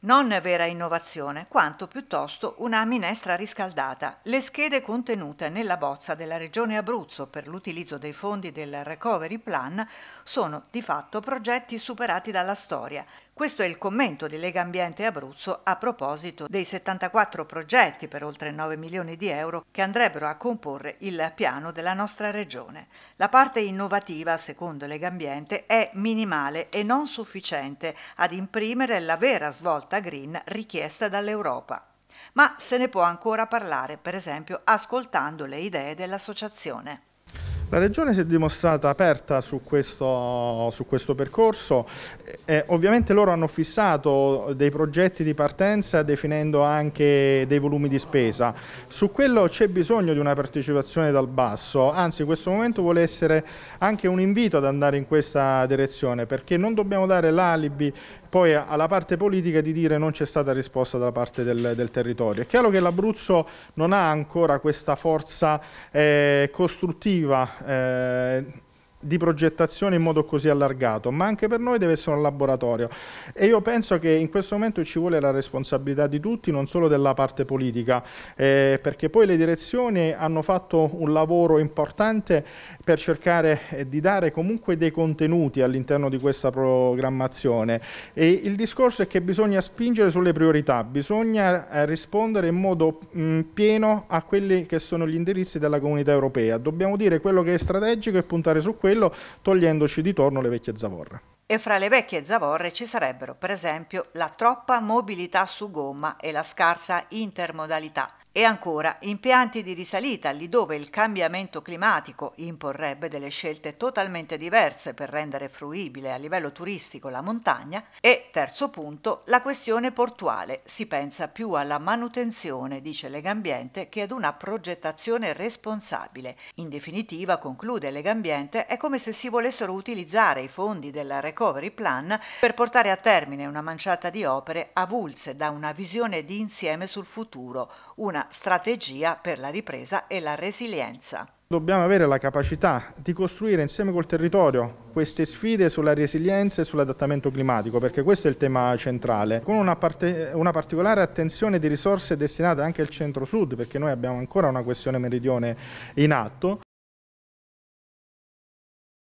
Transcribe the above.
Non vera innovazione, quanto piuttosto una minestra riscaldata. Le schede contenute nella bozza della Regione Abruzzo per l'utilizzo dei fondi del Recovery Plan sono di fatto progetti superati dalla storia. Questo è il commento di Lega Ambiente Abruzzo a proposito dei 74 progetti per oltre 9 milioni di euro che andrebbero a comporre il piano della nostra regione. La parte innovativa, secondo Lega Ambiente, è minimale e non sufficiente ad imprimere la vera svolta green richiesta dall'Europa ma se ne può ancora parlare, per esempio ascoltando le idee dell'associazione. La Regione si è dimostrata aperta su questo, su questo percorso eh, eh, ovviamente loro hanno fissato dei progetti di partenza definendo anche dei volumi di spesa. Su quello c'è bisogno di una partecipazione dal basso, anzi questo momento vuole essere anche un invito ad andare in questa direzione perché non dobbiamo dare l'alibi poi alla parte politica di dire non c'è stata risposta da parte del, del territorio. È chiaro che l'Abruzzo non ha ancora questa forza eh, costruttiva 呃。di progettazione in modo così allargato, ma anche per noi deve essere un laboratorio e io penso che in questo momento ci vuole la responsabilità di tutti, non solo della parte politica, eh, perché poi le direzioni hanno fatto un lavoro importante per cercare eh, di dare comunque dei contenuti all'interno di questa programmazione e il discorso è che bisogna spingere sulle priorità, bisogna eh, rispondere in modo mh, mm, pieno a quelli che sono gli indirizzi della comunità europea, dobbiamo dire quello che è strategico e puntare su quello quello, togliendoci di torno le vecchie zavorre. E fra le vecchie zavorre ci sarebbero, per esempio, la troppa mobilità su gomma e la scarsa intermodalità. E ancora, impianti di risalita lì dove il cambiamento climatico imporrebbe delle scelte totalmente diverse per rendere fruibile a livello turistico la montagna. E terzo punto, la questione portuale. Si pensa più alla manutenzione, dice Legambiente, che ad una progettazione responsabile. In definitiva, conclude Legambiente, è come se si volessero utilizzare i fondi della Recovery Plan per portare a termine una manciata di opere avulse da una visione di insieme sul futuro, una strategia per la ripresa e la resilienza. Dobbiamo avere la capacità di costruire insieme col territorio queste sfide sulla resilienza e sull'adattamento climatico, perché questo è il tema centrale, con una, parte, una particolare attenzione di risorse destinate anche al centro-sud, perché noi abbiamo ancora una questione meridione in atto.